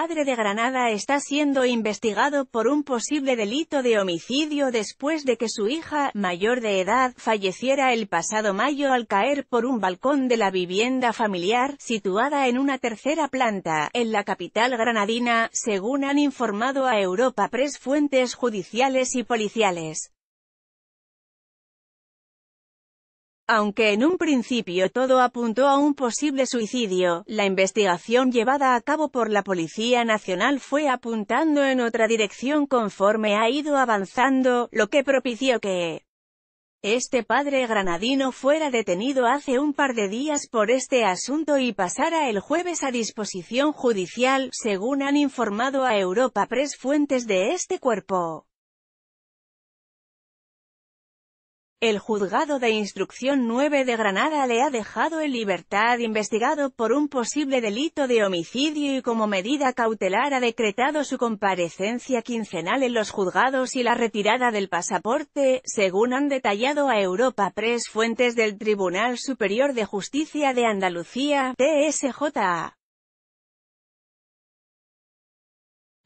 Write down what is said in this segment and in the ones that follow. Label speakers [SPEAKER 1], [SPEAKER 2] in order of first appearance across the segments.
[SPEAKER 1] El padre de Granada está siendo investigado por un posible delito de homicidio después de que su hija, mayor de edad, falleciera el pasado mayo al caer por un balcón de la vivienda familiar, situada en una tercera planta, en la capital granadina, según han informado a Europa Press fuentes judiciales y policiales. Aunque en un principio todo apuntó a un posible suicidio, la investigación llevada a cabo por la Policía Nacional fue apuntando en otra dirección conforme ha ido avanzando, lo que propició que este padre granadino fuera detenido hace un par de días por este asunto y pasara el jueves a disposición judicial, según han informado a Europa Press fuentes de este cuerpo. El juzgado de instrucción 9 de Granada le ha dejado en libertad investigado por un posible delito de homicidio y como medida cautelar ha decretado su comparecencia quincenal en los juzgados y la retirada del pasaporte, según han detallado a Europa Press fuentes del Tribunal Superior de Justicia de Andalucía, TSJA.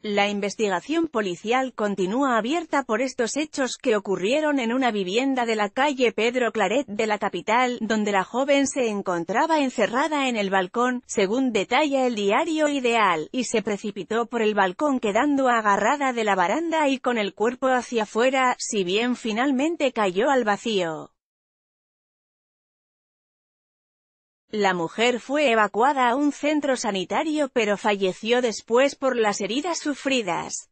[SPEAKER 1] La investigación policial continúa abierta por estos hechos que ocurrieron en una vivienda de la calle Pedro Claret de la capital, donde la joven se encontraba encerrada en el balcón, según detalla el diario Ideal, y se precipitó por el balcón quedando agarrada de la baranda y con el cuerpo hacia afuera, si bien finalmente cayó al vacío. La mujer fue evacuada a un centro sanitario pero falleció después por las heridas sufridas.